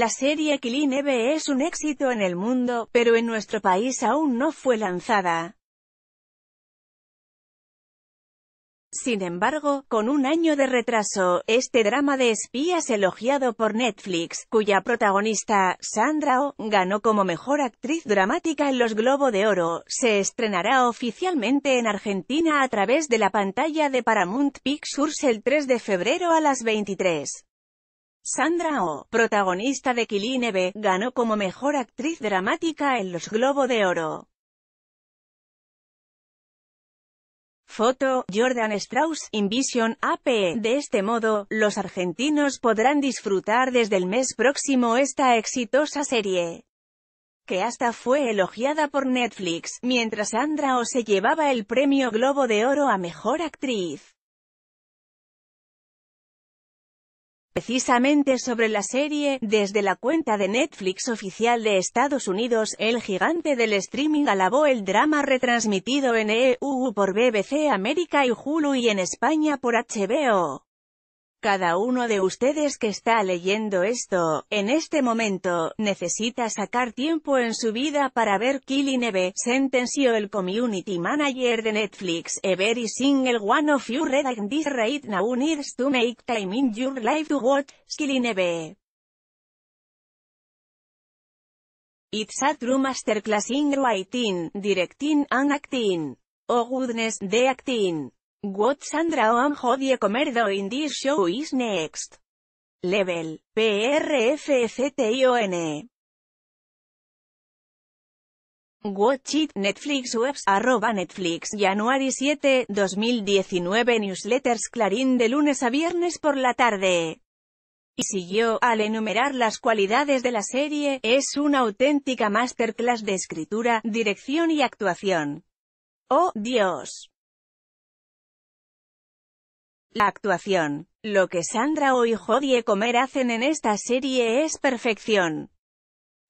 La serie Killing Eve es un éxito en el mundo, pero en nuestro país aún no fue lanzada. Sin embargo, con un año de retraso, este drama de espías elogiado por Netflix, cuya protagonista, Sandra Oh, ganó como mejor actriz dramática en los Globo de Oro, se estrenará oficialmente en Argentina a través de la pantalla de Paramount Pictures el 3 de febrero a las 23. Sandra Oh, protagonista de Killing Eve, ganó como Mejor Actriz Dramática en los Globo de Oro. Foto, Jordan Strauss, Invision, AP. E. De este modo, los argentinos podrán disfrutar desde el mes próximo esta exitosa serie que hasta fue elogiada por Netflix, mientras Sandra O oh se llevaba el premio Globo de Oro a Mejor Actriz. Precisamente sobre la serie, desde la cuenta de Netflix oficial de Estados Unidos, el gigante del streaming alabó el drama retransmitido en EU por BBC América y Hulu y en España por HBO. Cada uno de ustedes que está leyendo esto, en este momento, necesita sacar tiempo en su vida para ver Killing Eve, sentenció el community manager de Netflix, every single one of you read and this right now needs to make time in your life to watch, Killing Eve. It's a true masterclass in writing, directing and acting. Oh goodness, the acting. What Sandra Oam jodie comer do in this show is next. Level, PRFFTION. E. Watch it Netflix webs arroba Netflix January 7, 2019 Newsletters Clarín de lunes a viernes por la tarde. Y siguió, al enumerar las cualidades de la serie, es una auténtica masterclass de escritura, dirección y actuación. ¡Oh, Dios! La actuación. Lo que Sandra o y Jodie Comer hacen en esta serie es perfección.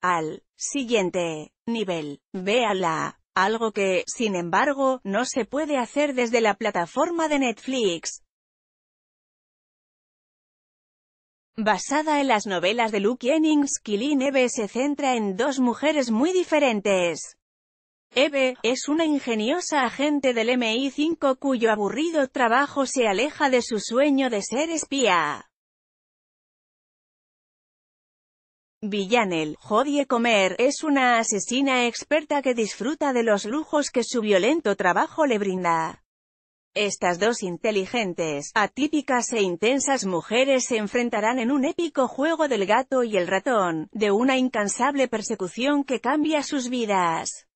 Al siguiente nivel. Véala. Algo que, sin embargo, no se puede hacer desde la plataforma de Netflix. Basada en las novelas de Luke Jennings, Killing Eve se centra en dos mujeres muy diferentes. Eve, es una ingeniosa agente del MI5 cuyo aburrido trabajo se aleja de su sueño de ser espía. Villanel, Jodie Comer, es una asesina experta que disfruta de los lujos que su violento trabajo le brinda. Estas dos inteligentes, atípicas e intensas mujeres se enfrentarán en un épico juego del gato y el ratón, de una incansable persecución que cambia sus vidas.